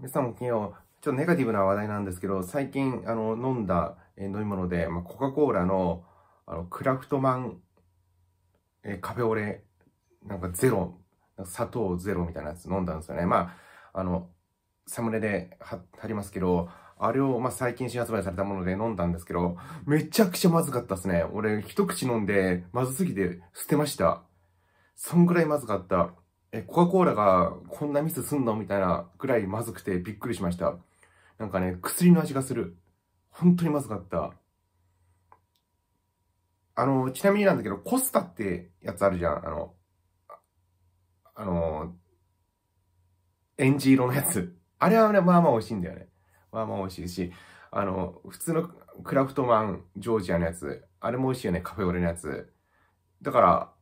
皆さんも昨日、ちょっとネガティブな話題なんですけど、最近、あの、飲んだ飲み物で、まあ、コカ・コーラの、あの、クラフトマン、えカフェオレ、なんかゼロ、砂糖ゼロみたいなやつ飲んだんですよね。まあ、あの、サムネで貼りますけど、あれを、まあ、最近新発売されたもので飲んだんですけど、めちゃくちゃまずかったですね。俺、一口飲んで、まずすぎて捨てました。そんぐらいまずかった。え、コカ・コーラがこんなミスすんのみたいなぐらいまずくてびっくりしました。なんかね、薬の味がする。本当にまずかった。あの、ちなみになんだけど、コスタってやつあるじゃん。あの、あの、エンジ色のやつ。あれはね、まあまあ美味しいんだよね。まあまあ美味しいし、あの、普通のクラフトマン、ジョージアのやつ、あれも美味しいよね、カフェオレのやつ。だから、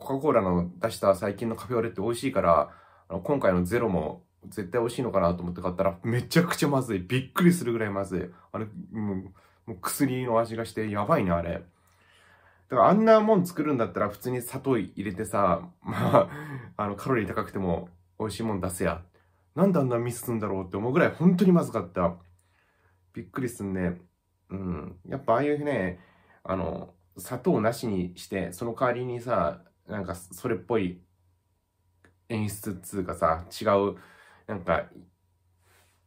コカ・コーラの出した最近のカフェオレって美味しいから、あの今回のゼロも絶対美味しいのかなと思って買ったら、めちゃくちゃまずい。びっくりするぐらいまずい。あれ、もう、もう薬の味がして、やばいね、あれ。だからあんなもん作るんだったら普通に砂糖入れてさ、まあ、あの、カロリー高くても美味しいもん出せや。なんであんなミスすんだろうって思うぐらい本当にまずかった。びっくりすんね。うん。やっぱああいうね、あの、砂糖なしにして、その代わりにさ、なんかそれっぽい演出っつうかさ、違う、なんか、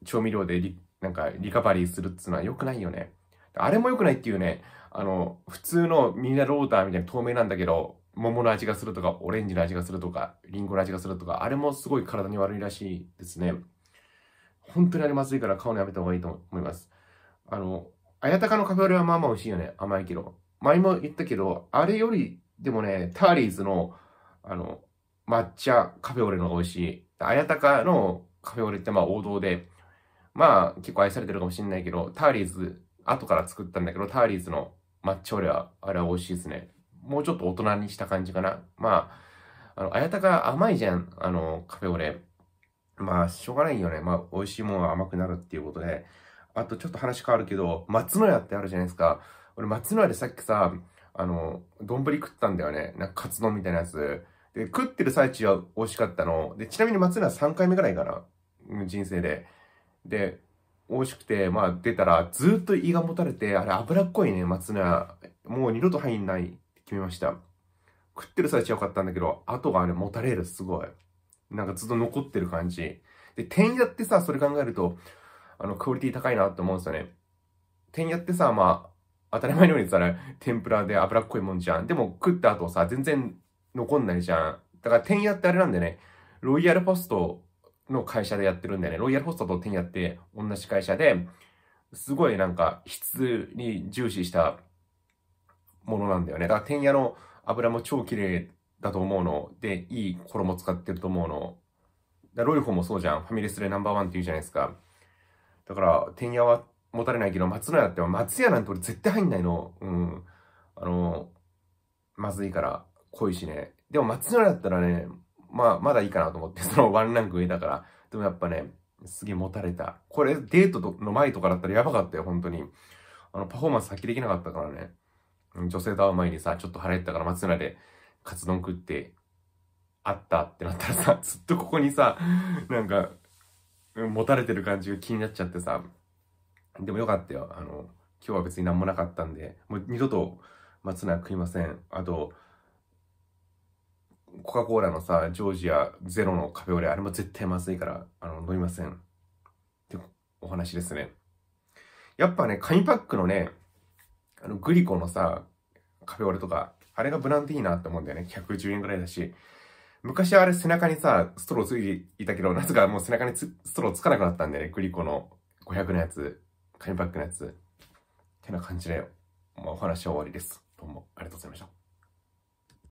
調味料でリ、なんかリカバリーするっつうのは良くないよね。あれも良くないっていうね、あの、普通のミネラルウォーターみたいに透明なんだけど、桃の味がするとか、オレンジの味がするとか、リンゴの味がするとか、あれもすごい体に悪いらしいですね。本当にあれまずいから買うのやめた方がいいと思います。あの、綾鷹のカフェオレはまあまあ美味しいよね。甘いけど。前も言ったけど、あれよりでもね、ターリーズの、あの、抹茶カフェオレのが美味しい。綾鷹のカフェオレってまあ王道で、まあ結構愛されてるかもしんないけど、ターリーズ、後から作ったんだけど、ターリーズの抹茶オレは、あれは美味しいですね。もうちょっと大人にした感じかな。まあ、あの、綾鷹甘いじゃん、あの、カフェオレ。まあ、しょうがないよね。まあ、美味しいものは甘くなるっていうことで。あと、ちょっと話変わるけど、松のやってあるじゃないですか。俺、松の家でさっきさ、あの、丼食ったんだよね。なんかカツ丼みたいなやつ。で、食ってる最中は美味しかったの。で、ちなみに松浦3回目ぐらいかな。人生で。で、美味しくて、まあ出たらずっと胃がもたれて、あれ脂っこいね、松菜。もう二度と入んないって決めました。食ってる最中は良かったんだけど、後があれもたれる、すごい。なんかずっと残ってる感じ。で、点やってさ、それ考えると、あの、クオリティ高いなって思うんですよね。点やってさ、まあ、当たり前のように言ったら天ぷらで脂っこいもんじゃん。でも食った後さ、全然残んないじゃん。だから天野ってあれなんでね、ロイヤルホストの会社でやってるんだよね。ロイヤルホストと天野って同じ会社で、すごいなんか質に重視したものなんだよね。だから天野の油も超綺麗だと思うの。で、いい衣使ってると思うの。だロイホもそうじゃん。ファミレスでナンバーワンって言うじゃないですか。だから、天野は持たれないけど、松野屋って、松屋なんて俺絶対入んないの。うん。あの、まずいから、濃いしね。でも松野屋だったらね、まあ、まだいいかなと思って、そのワンランク上だから。でもやっぱね、すげえ持たれた。これ、デートの前とかだったらやばかったよ、本当に。あの、パフォーマンス発揮できなかったからね。女性と会う前にさ、ちょっと腹減ったから松村でカツ丼食って、あったってなったらさ、ずっとここにさ、なんか、持たれてる感じが気になっちゃってさ、でもよかったよ。あの、今日は別に何もなかったんで、もう二度と松菜食いません。あと、コカ・コーラのさ、ジョージアゼロのカフェオレ、あれも絶対まずいから、あの、飲みません。ってお話ですね。やっぱね、紙パックのね、あの、グリコのさ、カフェオレとか、あれが無難でいいなって思うんだよね。110円ぐらいだし。昔あれ背中にさ、ストローついていたけど、なぜかもう背中にストローつかなくなったんだよね。グリコの500のやつ。紙パックのやつ、ってな感じで、まあ、お話は終わりです。どうもありがとうございました。